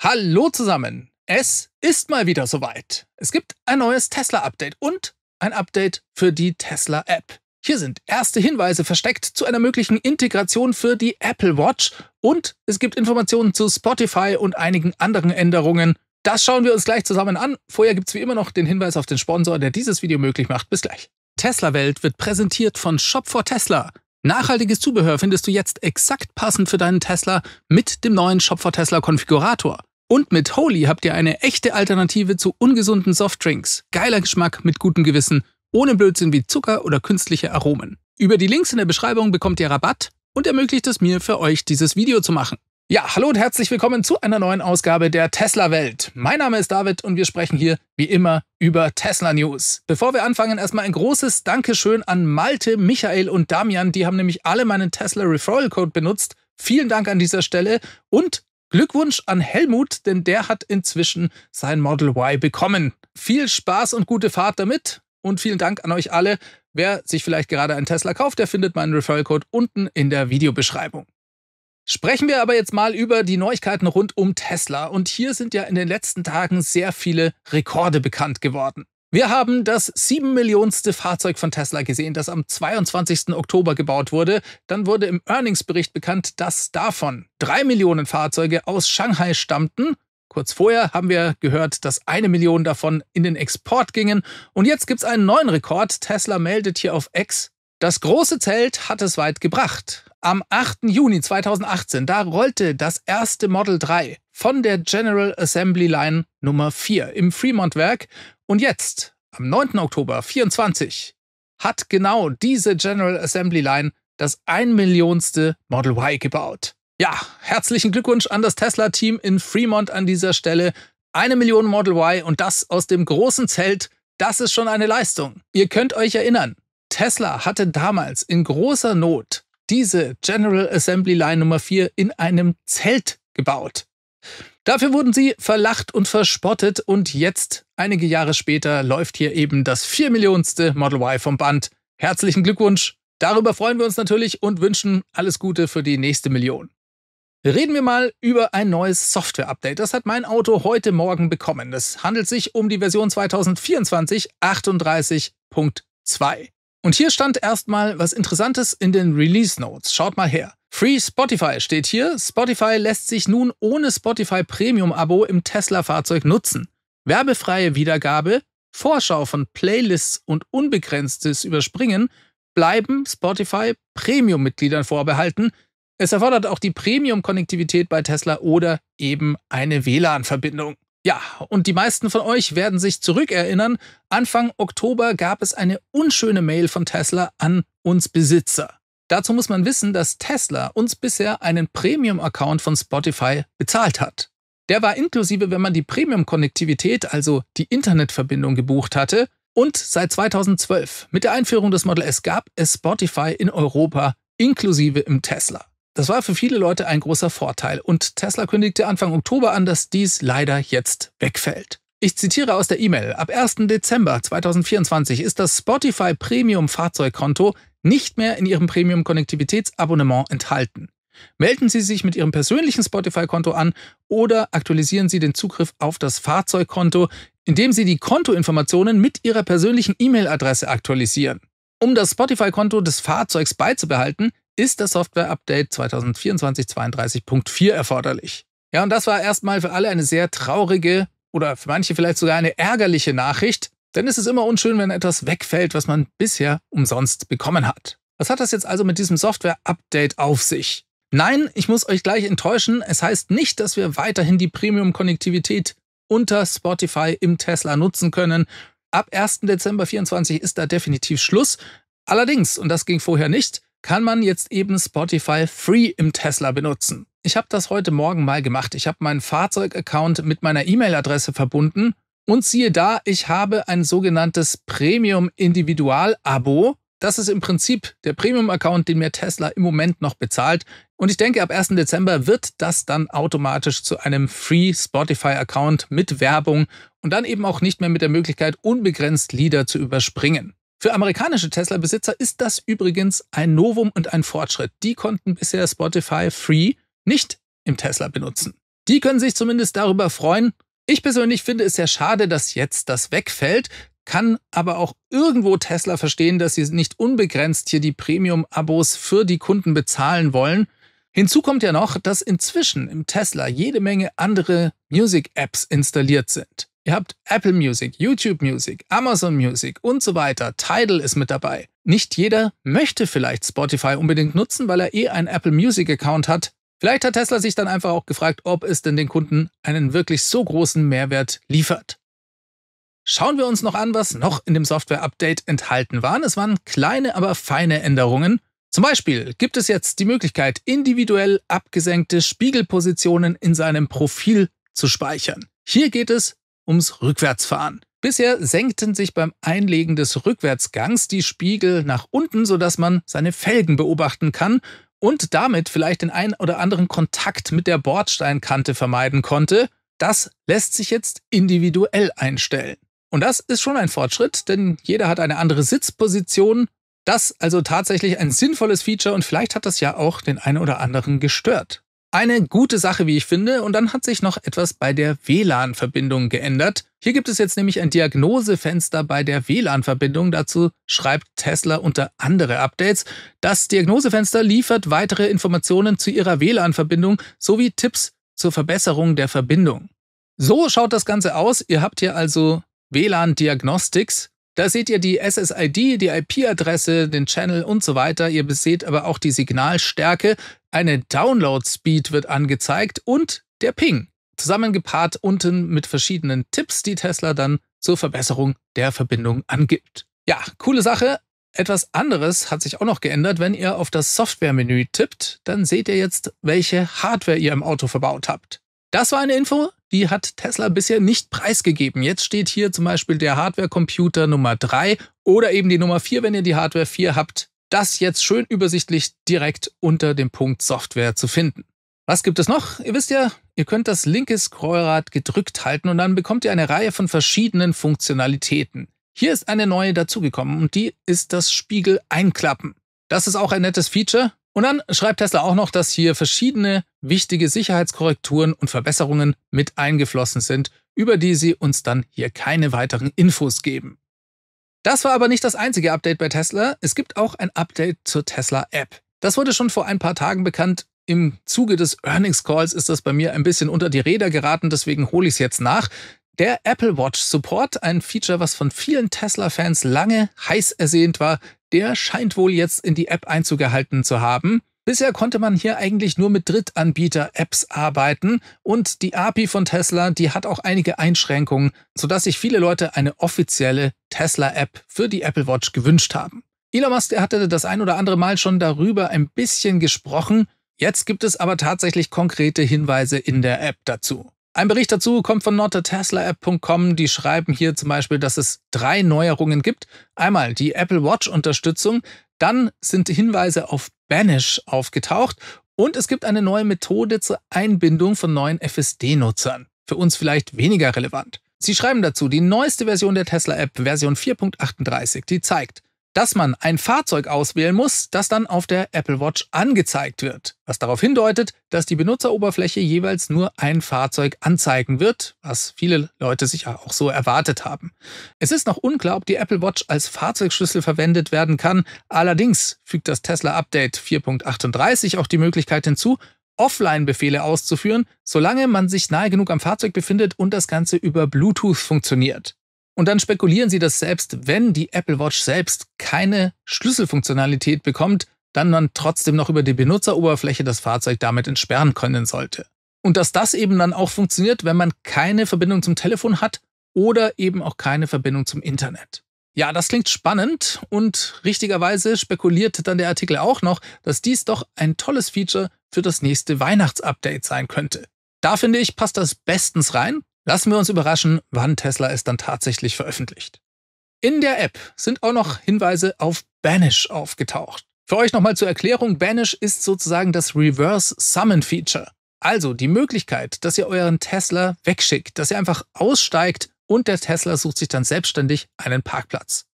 Hallo zusammen! Es ist mal wieder soweit. Es gibt ein neues Tesla-Update und ein Update für die Tesla-App. Hier sind erste Hinweise versteckt zu einer möglichen Integration für die Apple Watch und es gibt Informationen zu Spotify und einigen anderen Änderungen. Das schauen wir uns gleich zusammen an. Vorher gibt es wie immer noch den Hinweis auf den Sponsor, der dieses Video möglich macht. Bis gleich. Tesla Welt wird präsentiert von Shop for Tesla. Nachhaltiges Zubehör findest du jetzt exakt passend für deinen Tesla mit dem neuen Shop for Tesla Konfigurator. Und mit Holy habt ihr eine echte Alternative zu ungesunden Softdrinks. Geiler Geschmack mit gutem Gewissen, ohne Blödsinn wie Zucker oder künstliche Aromen. Über die Links in der Beschreibung bekommt ihr Rabatt und ermöglicht es mir, für euch dieses Video zu machen. Ja, hallo und herzlich willkommen zu einer neuen Ausgabe der Tesla Welt. Mein Name ist David und wir sprechen hier wie immer über Tesla News. Bevor wir anfangen, erstmal ein großes Dankeschön an Malte, Michael und Damian. Die haben nämlich alle meinen Tesla Referral Code benutzt. Vielen Dank an dieser Stelle und Glückwunsch an Helmut, denn der hat inzwischen sein Model Y bekommen. Viel Spaß und gute Fahrt damit und vielen Dank an euch alle. Wer sich vielleicht gerade einen Tesla kauft, der findet meinen Referral-Code unten in der Videobeschreibung. Sprechen wir aber jetzt mal über die Neuigkeiten rund um Tesla. Und hier sind ja in den letzten Tagen sehr viele Rekorde bekannt geworden. Wir haben das sieben Millionenste Fahrzeug von Tesla gesehen, das am 22. Oktober gebaut wurde. Dann wurde im Earningsbericht bekannt, dass davon drei Millionen Fahrzeuge aus Shanghai stammten. Kurz vorher haben wir gehört, dass eine Million davon in den Export gingen. Und jetzt gibt es einen neuen Rekord. Tesla meldet hier auf X. Das große Zelt hat es weit gebracht. Am 8. Juni 2018, da rollte das erste Model 3 von der General Assembly Line Nummer 4 im Fremont-Werk. Und jetzt, am 9. Oktober 24, hat genau diese General Assembly Line das einmillionste Model Y gebaut. Ja, herzlichen Glückwunsch an das Tesla-Team in Fremont an dieser Stelle. Eine Million Model Y und das aus dem großen Zelt, das ist schon eine Leistung. Ihr könnt euch erinnern, Tesla hatte damals in großer Not diese General Assembly Line Nummer 4 in einem Zelt gebaut. Dafür wurden sie verlacht und verspottet und jetzt, einige Jahre später, läuft hier eben das vier viermillionste Model Y vom Band. Herzlichen Glückwunsch! Darüber freuen wir uns natürlich und wünschen alles Gute für die nächste Million. Reden wir mal über ein neues Software-Update. Das hat mein Auto heute Morgen bekommen. Es handelt sich um die Version 2024 38.2. Und hier stand erstmal was Interessantes in den Release Notes. Schaut mal her. Free Spotify steht hier. Spotify lässt sich nun ohne Spotify Premium-Abo im Tesla-Fahrzeug nutzen. Werbefreie Wiedergabe, Vorschau von Playlists und unbegrenztes Überspringen bleiben Spotify Premium-Mitgliedern vorbehalten. Es erfordert auch die Premium-Konnektivität bei Tesla oder eben eine WLAN-Verbindung. Ja, und die meisten von euch werden sich zurückerinnern, Anfang Oktober gab es eine unschöne Mail von Tesla an uns Besitzer. Dazu muss man wissen, dass Tesla uns bisher einen Premium-Account von Spotify bezahlt hat. Der war inklusive, wenn man die Premium-Konnektivität, also die Internetverbindung gebucht hatte. Und seit 2012, mit der Einführung des Model S, gab es Spotify in Europa inklusive im Tesla. Das war für viele Leute ein großer Vorteil und Tesla kündigte Anfang Oktober an, dass dies leider jetzt wegfällt. Ich zitiere aus der E-Mail. Ab 1. Dezember 2024 ist das Spotify Premium Fahrzeugkonto nicht mehr in Ihrem Premium-Konnektivitätsabonnement enthalten. Melden Sie sich mit Ihrem persönlichen Spotify-Konto an oder aktualisieren Sie den Zugriff auf das Fahrzeugkonto, indem Sie die Kontoinformationen mit Ihrer persönlichen E-Mail-Adresse aktualisieren. Um das Spotify-Konto des Fahrzeugs beizubehalten, ist das Software-Update 2024-32.4 erforderlich. Ja, und das war erstmal für alle eine sehr traurige oder für manche vielleicht sogar eine ärgerliche Nachricht, denn es ist immer unschön, wenn etwas wegfällt, was man bisher umsonst bekommen hat. Was hat das jetzt also mit diesem Software-Update auf sich? Nein, ich muss euch gleich enttäuschen. Es heißt nicht, dass wir weiterhin die Premium-Konnektivität unter Spotify im Tesla nutzen können. Ab 1. Dezember 24 ist da definitiv Schluss. Allerdings, und das ging vorher nicht, kann man jetzt eben Spotify Free im Tesla benutzen. Ich habe das heute Morgen mal gemacht. Ich habe meinen Fahrzeug-Account mit meiner E-Mail-Adresse verbunden und siehe da, ich habe ein sogenanntes Premium Individual-Abo. Das ist im Prinzip der Premium-Account, den mir Tesla im Moment noch bezahlt. Und ich denke, ab 1. Dezember wird das dann automatisch zu einem Free Spotify-Account mit Werbung und dann eben auch nicht mehr mit der Möglichkeit, unbegrenzt Lieder zu überspringen. Für amerikanische Tesla-Besitzer ist das übrigens ein Novum und ein Fortschritt. Die konnten bisher Spotify Free nicht im Tesla benutzen. Die können sich zumindest darüber freuen, ich persönlich finde es sehr schade, dass jetzt das wegfällt, kann aber auch irgendwo Tesla verstehen, dass sie nicht unbegrenzt hier die Premium-Abos für die Kunden bezahlen wollen. Hinzu kommt ja noch, dass inzwischen im Tesla jede Menge andere Music-Apps installiert sind. Ihr habt Apple Music, YouTube Music, Amazon Music und so weiter. Tidal ist mit dabei. Nicht jeder möchte vielleicht Spotify unbedingt nutzen, weil er eh einen Apple Music Account hat. Vielleicht hat Tesla sich dann einfach auch gefragt, ob es denn den Kunden einen wirklich so großen Mehrwert liefert. Schauen wir uns noch an, was noch in dem Software-Update enthalten waren. Es waren kleine, aber feine Änderungen. Zum Beispiel gibt es jetzt die Möglichkeit, individuell abgesenkte Spiegelpositionen in seinem Profil zu speichern. Hier geht es ums Rückwärtsfahren. Bisher senkten sich beim Einlegen des Rückwärtsgangs die Spiegel nach unten, sodass man seine Felgen beobachten kann und damit vielleicht den ein oder anderen Kontakt mit der Bordsteinkante vermeiden konnte, das lässt sich jetzt individuell einstellen. Und das ist schon ein Fortschritt, denn jeder hat eine andere Sitzposition. Das also tatsächlich ein sinnvolles Feature und vielleicht hat das ja auch den einen oder anderen gestört. Eine gute Sache, wie ich finde. Und dann hat sich noch etwas bei der WLAN-Verbindung geändert. Hier gibt es jetzt nämlich ein Diagnosefenster bei der WLAN-Verbindung. Dazu schreibt Tesla unter andere Updates. Das Diagnosefenster liefert weitere Informationen zu ihrer WLAN-Verbindung sowie Tipps zur Verbesserung der Verbindung. So schaut das Ganze aus. Ihr habt hier also WLAN-Diagnostics. Da seht ihr die SSID, die IP-Adresse, den Channel und so weiter. Ihr seht aber auch die Signalstärke. Eine Download-Speed wird angezeigt und der Ping, zusammengepaart unten mit verschiedenen Tipps, die Tesla dann zur Verbesserung der Verbindung angibt. Ja, coole Sache. Etwas anderes hat sich auch noch geändert. Wenn ihr auf das Software-Menü tippt, dann seht ihr jetzt, welche Hardware ihr im Auto verbaut habt. Das war eine Info, die hat Tesla bisher nicht preisgegeben. Jetzt steht hier zum Beispiel der Hardware-Computer Nummer 3 oder eben die Nummer 4, wenn ihr die Hardware 4 habt. Das jetzt schön übersichtlich direkt unter dem Punkt Software zu finden. Was gibt es noch? Ihr wisst ja, ihr könnt das linke Scrollrad gedrückt halten und dann bekommt ihr eine Reihe von verschiedenen Funktionalitäten. Hier ist eine neue dazugekommen und die ist das Spiegel einklappen. Das ist auch ein nettes Feature. Und dann schreibt Tesla auch noch, dass hier verschiedene wichtige Sicherheitskorrekturen und Verbesserungen mit eingeflossen sind, über die sie uns dann hier keine weiteren Infos geben. Das war aber nicht das einzige Update bei Tesla. Es gibt auch ein Update zur Tesla-App. Das wurde schon vor ein paar Tagen bekannt. Im Zuge des Earnings Calls ist das bei mir ein bisschen unter die Räder geraten, deswegen hole ich es jetzt nach. Der Apple Watch Support, ein Feature, was von vielen Tesla-Fans lange heiß ersehnt war, der scheint wohl jetzt in die App einzugehalten zu haben. Bisher konnte man hier eigentlich nur mit Drittanbieter-Apps arbeiten und die API von Tesla, die hat auch einige Einschränkungen, sodass sich viele Leute eine offizielle Tesla-App für die Apple Watch gewünscht haben. Elon Musk, der hatte das ein oder andere Mal schon darüber ein bisschen gesprochen. Jetzt gibt es aber tatsächlich konkrete Hinweise in der App dazu. Ein Bericht dazu kommt von notteteslaapp.com. Die schreiben hier zum Beispiel, dass es drei Neuerungen gibt. Einmal die Apple Watch Unterstützung. Dann sind Hinweise auf Banish aufgetaucht und es gibt eine neue Methode zur Einbindung von neuen FSD-Nutzern. Für uns vielleicht weniger relevant. Sie schreiben dazu, die neueste Version der Tesla-App, Version 4.38, die zeigt, dass man ein Fahrzeug auswählen muss, das dann auf der Apple Watch angezeigt wird, was darauf hindeutet, dass die Benutzeroberfläche jeweils nur ein Fahrzeug anzeigen wird, was viele Leute sich ja auch so erwartet haben. Es ist noch unklar, ob die Apple Watch als Fahrzeugschlüssel verwendet werden kann, allerdings fügt das Tesla Update 4.38 auch die Möglichkeit hinzu, Offline-Befehle auszuführen, solange man sich nahe genug am Fahrzeug befindet und das Ganze über Bluetooth funktioniert. Und dann spekulieren sie, dass selbst wenn die Apple Watch selbst keine Schlüsselfunktionalität bekommt, dann man trotzdem noch über die Benutzeroberfläche das Fahrzeug damit entsperren können sollte. Und dass das eben dann auch funktioniert, wenn man keine Verbindung zum Telefon hat oder eben auch keine Verbindung zum Internet. Ja, das klingt spannend und richtigerweise spekuliert dann der Artikel auch noch, dass dies doch ein tolles Feature für das nächste Weihnachtsupdate sein könnte. Da finde ich, passt das bestens rein, Lassen wir uns überraschen, wann Tesla es dann tatsächlich veröffentlicht. In der App sind auch noch Hinweise auf Banish aufgetaucht. Für euch nochmal zur Erklärung, Banish ist sozusagen das Reverse Summon Feature. Also die Möglichkeit, dass ihr euren Tesla wegschickt, dass ihr einfach aussteigt und der Tesla sucht sich dann selbstständig einen Parkplatz.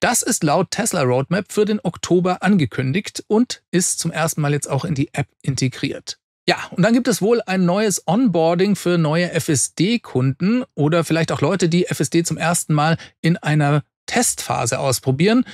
Das ist laut Tesla Roadmap für den Oktober angekündigt und ist zum ersten Mal jetzt auch in die App integriert. Ja, und dann gibt es wohl ein neues Onboarding für neue FSD-Kunden oder vielleicht auch Leute, die FSD zum ersten Mal in einer Testphase ausprobieren.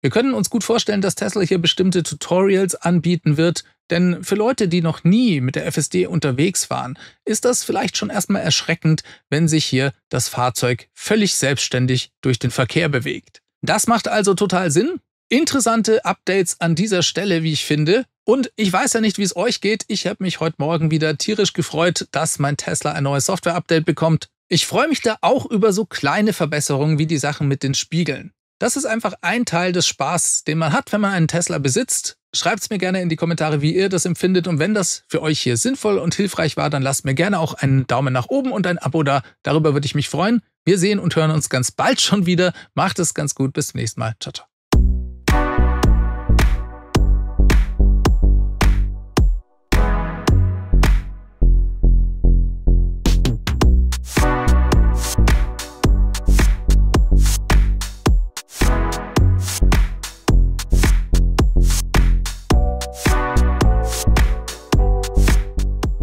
Wir können uns gut vorstellen, dass Tesla hier bestimmte Tutorials anbieten wird, denn für Leute, die noch nie mit der FSD unterwegs waren, ist das vielleicht schon erstmal erschreckend, wenn sich hier das Fahrzeug völlig selbstständig durch den Verkehr bewegt. Das macht also total Sinn, Interessante Updates an dieser Stelle, wie ich finde. Und ich weiß ja nicht, wie es euch geht. Ich habe mich heute Morgen wieder tierisch gefreut, dass mein Tesla ein neues Software-Update bekommt. Ich freue mich da auch über so kleine Verbesserungen wie die Sachen mit den Spiegeln. Das ist einfach ein Teil des Spaßes, den man hat, wenn man einen Tesla besitzt. Schreibt es mir gerne in die Kommentare, wie ihr das empfindet. Und wenn das für euch hier sinnvoll und hilfreich war, dann lasst mir gerne auch einen Daumen nach oben und ein Abo da. Darüber würde ich mich freuen. Wir sehen und hören uns ganz bald schon wieder. Macht es ganz gut. Bis zum nächsten Mal. Ciao, ciao.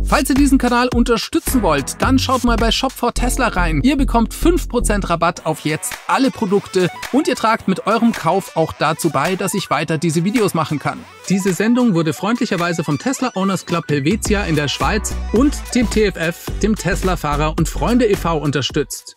Falls ihr diesen Kanal unterstützen wollt, dann schaut mal bei Shop for Tesla rein. Ihr bekommt 5% Rabatt auf jetzt alle Produkte und ihr tragt mit eurem Kauf auch dazu bei, dass ich weiter diese Videos machen kann. Diese Sendung wurde freundlicherweise vom Tesla Owners Club Helvetia in der Schweiz und dem TFF, dem Tesla Fahrer und Freunde e.V. unterstützt.